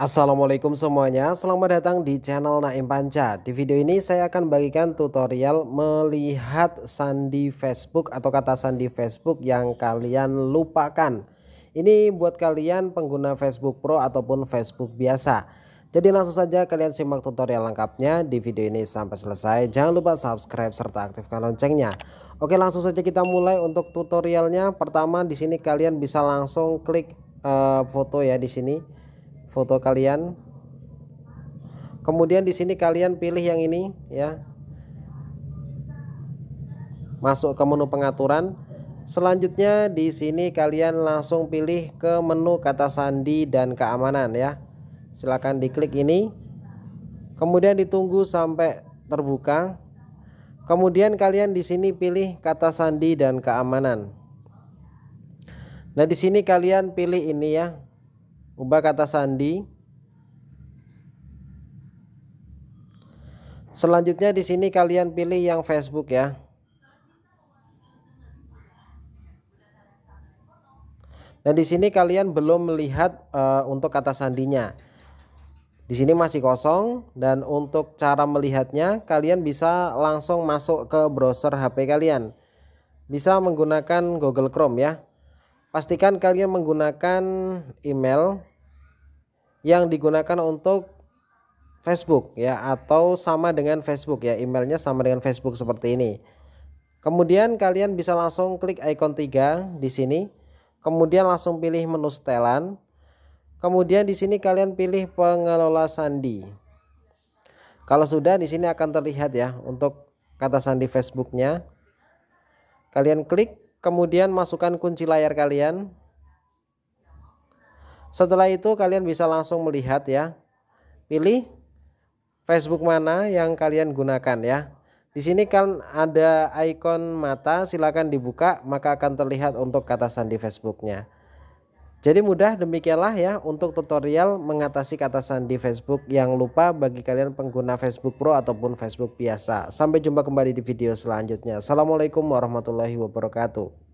Assalamualaikum semuanya, selamat datang di channel Naim Panca. Di video ini saya akan bagikan tutorial melihat sandi Facebook atau kata sandi Facebook yang kalian lupakan. Ini buat kalian pengguna Facebook Pro ataupun Facebook biasa. Jadi langsung saja kalian simak tutorial lengkapnya di video ini sampai selesai. Jangan lupa subscribe serta aktifkan loncengnya. Oke langsung saja kita mulai untuk tutorialnya. Pertama di sini kalian bisa langsung klik uh, foto ya di sini foto kalian kemudian di sini kalian pilih yang ini ya masuk ke menu pengaturan selanjutnya di sini kalian langsung pilih ke menu kata sandi dan keamanan ya Silakan diklik ini kemudian ditunggu sampai terbuka kemudian kalian di sini pilih kata sandi dan keamanan nah di sini kalian pilih ini ya Ubah kata sandi. Selanjutnya di sini kalian pilih yang Facebook ya. Nah, di sini kalian belum melihat uh, untuk kata sandinya. Di sini masih kosong dan untuk cara melihatnya kalian bisa langsung masuk ke browser HP kalian. Bisa menggunakan Google Chrome ya. Pastikan kalian menggunakan email yang digunakan untuk Facebook ya atau sama dengan Facebook ya emailnya sama dengan Facebook seperti ini kemudian kalian bisa langsung klik icon 3 di sini kemudian langsung pilih menu setelan kemudian di sini kalian pilih pengelola sandi kalau sudah di sini akan terlihat ya untuk kata sandi Facebooknya kalian klik kemudian masukkan kunci layar kalian setelah itu kalian bisa langsung melihat ya. Pilih Facebook mana yang kalian gunakan ya. Di sini kan ada icon mata, silakan dibuka maka akan terlihat untuk kata sandi Facebooknya. Jadi mudah demikianlah ya untuk tutorial mengatasi kata sandi Facebook yang lupa bagi kalian pengguna Facebook Pro ataupun Facebook biasa. Sampai jumpa kembali di video selanjutnya. Assalamualaikum warahmatullahi wabarakatuh.